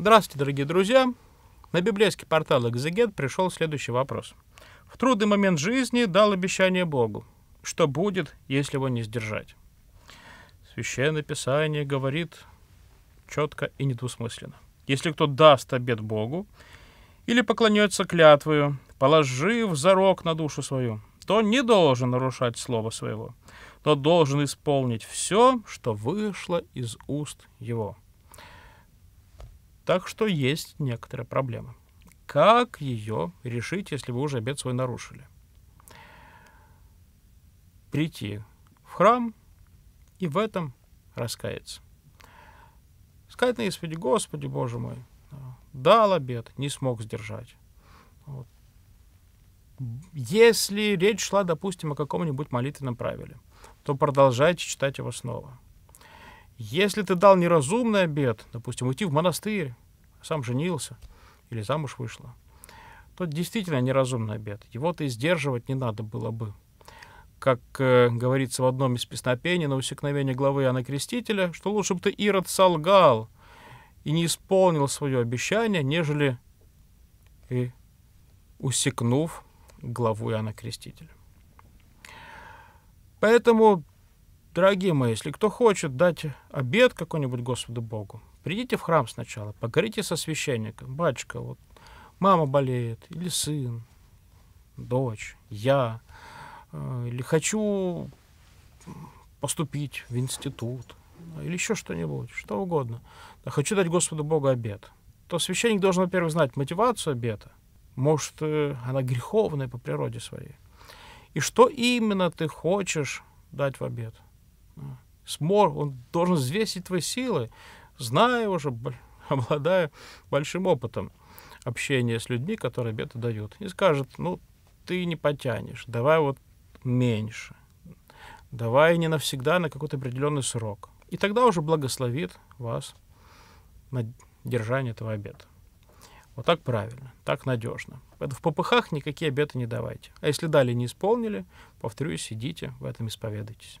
Здравствуйте, дорогие друзья! На библейский портал «Экзегет» пришел следующий вопрос. В трудный момент жизни дал обещание Богу. Что будет, если его не сдержать? Священное Писание говорит четко и недвусмысленно. Если кто даст обед Богу или поклонется клятвою, положив зарок на душу свою, то не должен нарушать слово своего, но должен исполнить все, что вышло из уст его. Так что есть некоторая проблема. Как ее решить, если вы уже обед свой нарушили? Прийти в храм и в этом раскаяться. Сказать на исповеди, Господи, Боже мой, дал обед, не смог сдержать. Вот. Если речь шла, допустим, о каком-нибудь молитвенном правиле, то продолжайте читать его снова. Если ты дал неразумный обед, допустим, уйти в монастырь, сам женился или замуж вышла, то действительно неразумный обед. Его-то и сдерживать не надо было бы. Как э, говорится в одном из песнопений на усекновение главы Иоанна Крестителя, что лучше бы ты, Ирод, солгал и не исполнил свое обещание, нежели и усекнув главу Иоанна Крестителя. Поэтому Дорогие мои, если кто хочет дать обед какой-нибудь Господу Богу, придите в храм сначала, поговорите со священником. Батюшка, вот мама болеет, или сын, дочь, я, э, или хочу поступить в институт, или еще что-нибудь, что угодно. хочу дать Господу Богу обед. То священник должен, во-первых, знать мотивацию обета. Может, э, она греховная по природе своей. И что именно ты хочешь дать в обед – Смор, он должен взвесить твои силы, зная уже, обладая большим опытом общения с людьми, которые обеты дают. И скажет, ну, ты не потянешь, давай вот меньше, давай не навсегда, на какой-то определенный срок. И тогда уже благословит вас на держание этого обета. Вот так правильно, так надежно. в попыхах никакие обеты не давайте. А если дали не исполнили, повторюсь, сидите, в этом исповедуйтесь.